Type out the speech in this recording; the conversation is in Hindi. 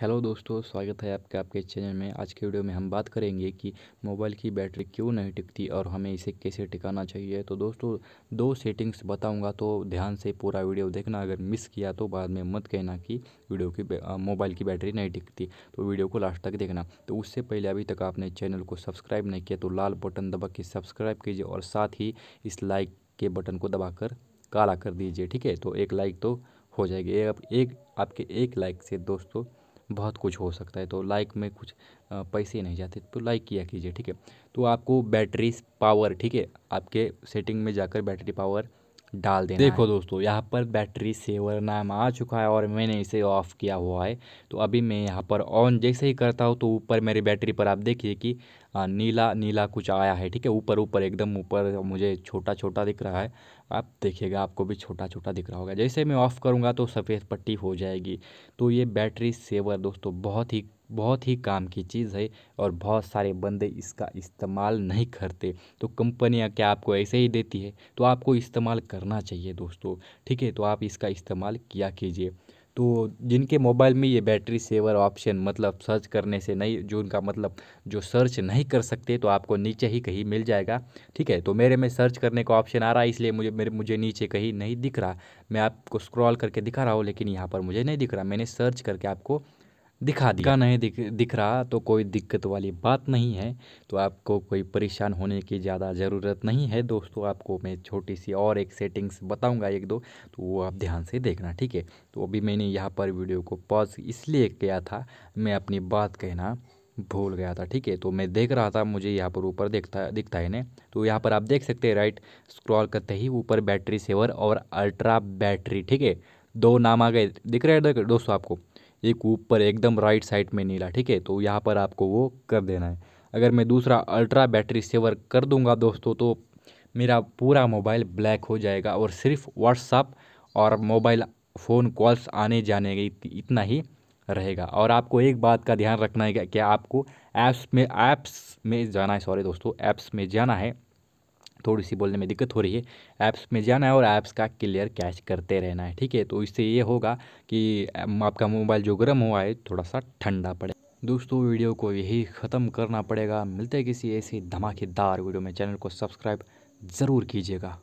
हेलो दोस्तों स्वागत है आपके आपके चैनल में आज के वीडियो में हम बात करेंगे कि मोबाइल की बैटरी क्यों नहीं टिकती और हमें इसे कैसे टिकाना चाहिए तो दोस्तों दो सेटिंग्स बताऊंगा तो ध्यान से पूरा वीडियो देखना अगर मिस किया तो बाद में मत कहना कि वीडियो की मोबाइल की बैटरी नहीं टिकती तो वीडियो को लास्ट तक देखना तो उससे पहले अभी तक आपने चैनल को सब्सक्राइब नहीं किया तो लाल बटन दबा के सब्सक्राइब कीजिए और साथ ही इस लाइक के बटन को कर काला कर दीजिए ठीक है तो एक लाइक तो हो जाएगी एक आपके एक लाइक से दोस्तों बहुत कुछ हो सकता है तो लाइक में कुछ पैसे नहीं जाते तो लाइक किया कीजिए ठीक है तो आपको बैटरी पावर ठीक है आपके सेटिंग में जाकर बैटरी पावर डाल देना देखो दोस्तों यहाँ पर बैटरी सेवर नाम आ चुका है और मैंने इसे ऑफ़ किया हुआ है तो अभी मैं यहाँ पर ऑन जैसे ही करता हूँ तो ऊपर मेरी बैटरी पर आप देखिए कि नीला नीला कुछ आया है ठीक है ऊपर ऊपर एकदम ऊपर मुझे छोटा छोटा दिख रहा है आप देखिएगा आपको भी छोटा छोटा दिख रहा होगा जैसे मैं ऑफ़ करूँगा तो सफ़ेद पट्टी हो जाएगी तो ये बैटरी सेवर दोस्तों बहुत ही बहुत ही काम की चीज़ है और बहुत सारे बंदे इसका इस्तेमाल नहीं करते तो कंपनियां क्या आपको ऐसे ही देती है तो आपको इस्तेमाल करना चाहिए दोस्तों ठीक है तो आप इसका इस्तेमाल किया कीजिए तो जिनके मोबाइल में ये बैटरी सेवर ऑप्शन मतलब सर्च करने से नहीं जो उनका मतलब जो सर्च नहीं कर सकते तो आपको नीचे ही कहीं मिल जाएगा ठीक है तो मेरे में सर्च करने का ऑप्शन आ रहा है इसलिए मुझे मेरे मुझे नीचे कहीं नहीं दिख रहा मैं आपको स्क्रॉल करके दिखा रहा हूँ लेकिन यहाँ पर मुझे नहीं दिख रहा मैंने सर्च करके आपको दिखा दिया नहीं दिख दिख रहा तो कोई दिक्कत वाली बात नहीं है तो आपको कोई परेशान होने की ज़्यादा ज़रूरत नहीं है दोस्तों आपको मैं छोटी सी और एक सेटिंग्स बताऊंगा एक दो तो वो आप ध्यान से देखना ठीक है तो अभी मैंने यहाँ पर वीडियो को पॉज इसलिए किया था मैं अपनी बात कहना भूल गया था ठीक है तो मैं देख रहा था मुझे यहाँ पर ऊपर देखता दिखता है ना तो यहाँ पर आप देख सकते हैं राइट स्क्रॉल करते ही ऊपर बैटरी सेवर और अल्ट्रा बैटरी ठीक है दो नाम आ गए दिख रहे हैं दोस्तों आपको एक ऊपर एकदम राइट साइड में नीला ठीक है तो यहाँ पर आपको वो कर देना है अगर मैं दूसरा अल्ट्रा बैटरी सेवर कर दूंगा दोस्तों तो मेरा पूरा मोबाइल ब्लैक हो जाएगा और सिर्फ व्हाट्सअप और मोबाइल फ़ोन कॉल्स आने जाने इतना ही रहेगा और आपको एक बात का ध्यान रखना है कि आपको ऐप्स में ऐप्स में जाना है सॉरी दोस्तों ऐप्स में जाना है थोड़ी सी बोलने में दिक्कत हो रही है ऐप्स में जाना है और ऐप्स का क्लियर कैच करते रहना है ठीक है तो इससे ये होगा कि आपका मोबाइल जो गर्म हुआ है थोड़ा सा ठंडा पड़े दोस्तों वीडियो को यही ख़त्म करना पड़ेगा मिलते हैं किसी ऐसी धमाकेदार वीडियो में चैनल को सब्सक्राइब ज़रूर कीजिएगा